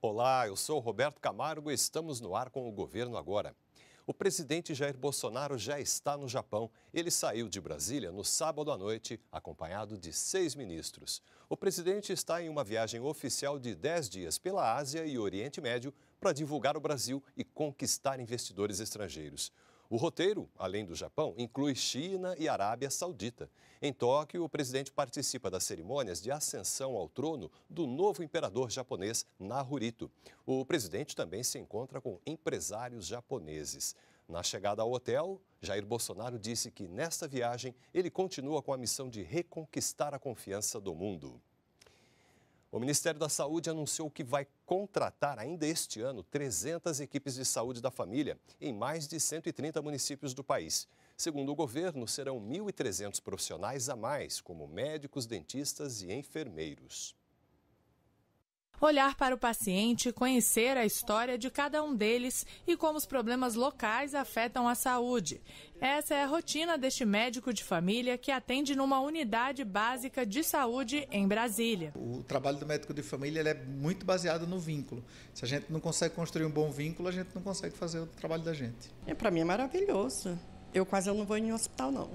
Olá, eu sou Roberto Camargo e estamos no ar com o governo agora. O presidente Jair Bolsonaro já está no Japão. Ele saiu de Brasília no sábado à noite, acompanhado de seis ministros. O presidente está em uma viagem oficial de dez dias pela Ásia e Oriente Médio para divulgar o Brasil e conquistar investidores estrangeiros. O roteiro, além do Japão, inclui China e Arábia Saudita. Em Tóquio, o presidente participa das cerimônias de ascensão ao trono do novo imperador japonês Naruhito. O presidente também se encontra com empresários japoneses. Na chegada ao hotel, Jair Bolsonaro disse que nesta viagem ele continua com a missão de reconquistar a confiança do mundo. O Ministério da Saúde anunciou que vai contratar ainda este ano 300 equipes de saúde da família em mais de 130 municípios do país. Segundo o governo, serão 1.300 profissionais a mais, como médicos, dentistas e enfermeiros olhar para o paciente, conhecer a história de cada um deles e como os problemas locais afetam a saúde. Essa é a rotina deste médico de família que atende numa unidade básica de saúde em Brasília. O trabalho do médico de família é muito baseado no vínculo. Se a gente não consegue construir um bom vínculo, a gente não consegue fazer o trabalho da gente. É, para mim é maravilhoso. Eu quase não vou em hospital não.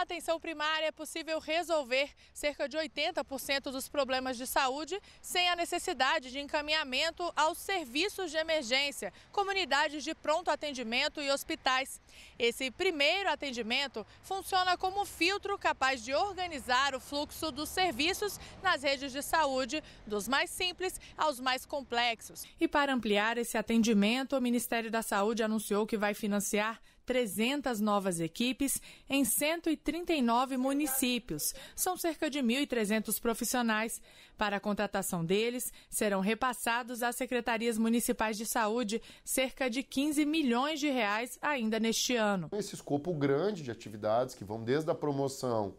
Na atenção primária é possível resolver cerca de 80% dos problemas de saúde sem a necessidade de encaminhamento aos serviços de emergência, comunidades de pronto atendimento e hospitais. Esse primeiro atendimento funciona como filtro capaz de organizar o fluxo dos serviços nas redes de saúde, dos mais simples aos mais complexos. E para ampliar esse atendimento, o Ministério da Saúde anunciou que vai financiar 300 novas equipes em 139 municípios. São cerca de 1.300 profissionais. Para a contratação deles, serão repassados às secretarias municipais de saúde cerca de 15 milhões de reais ainda neste ano. Esse escopo grande de atividades que vão desde a promoção,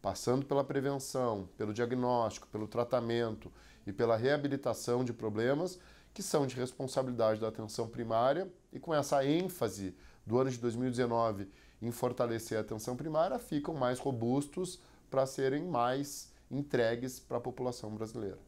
passando pela prevenção, pelo diagnóstico, pelo tratamento e pela reabilitação de problemas que são de responsabilidade da atenção primária e com essa ênfase do ano de 2019 em fortalecer a atenção primária ficam mais robustos para serem mais entregues para a população brasileira.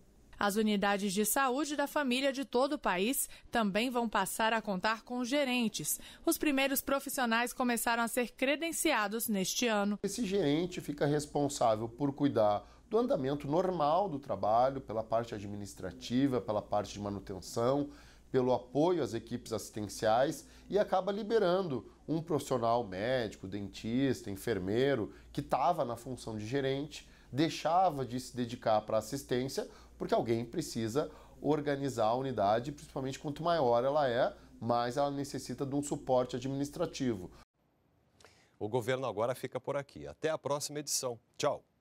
As unidades de saúde da família de todo o país também vão passar a contar com gerentes. Os primeiros profissionais começaram a ser credenciados neste ano. Esse gerente fica responsável por cuidar do andamento normal do trabalho, pela parte administrativa, pela parte de manutenção, pelo apoio às equipes assistenciais e acaba liberando um profissional médico, dentista, enfermeiro que estava na função de gerente, deixava de se dedicar para assistência, porque alguém precisa organizar a unidade, principalmente quanto maior ela é, mais ela necessita de um suporte administrativo. O governo agora fica por aqui. Até a próxima edição. Tchau.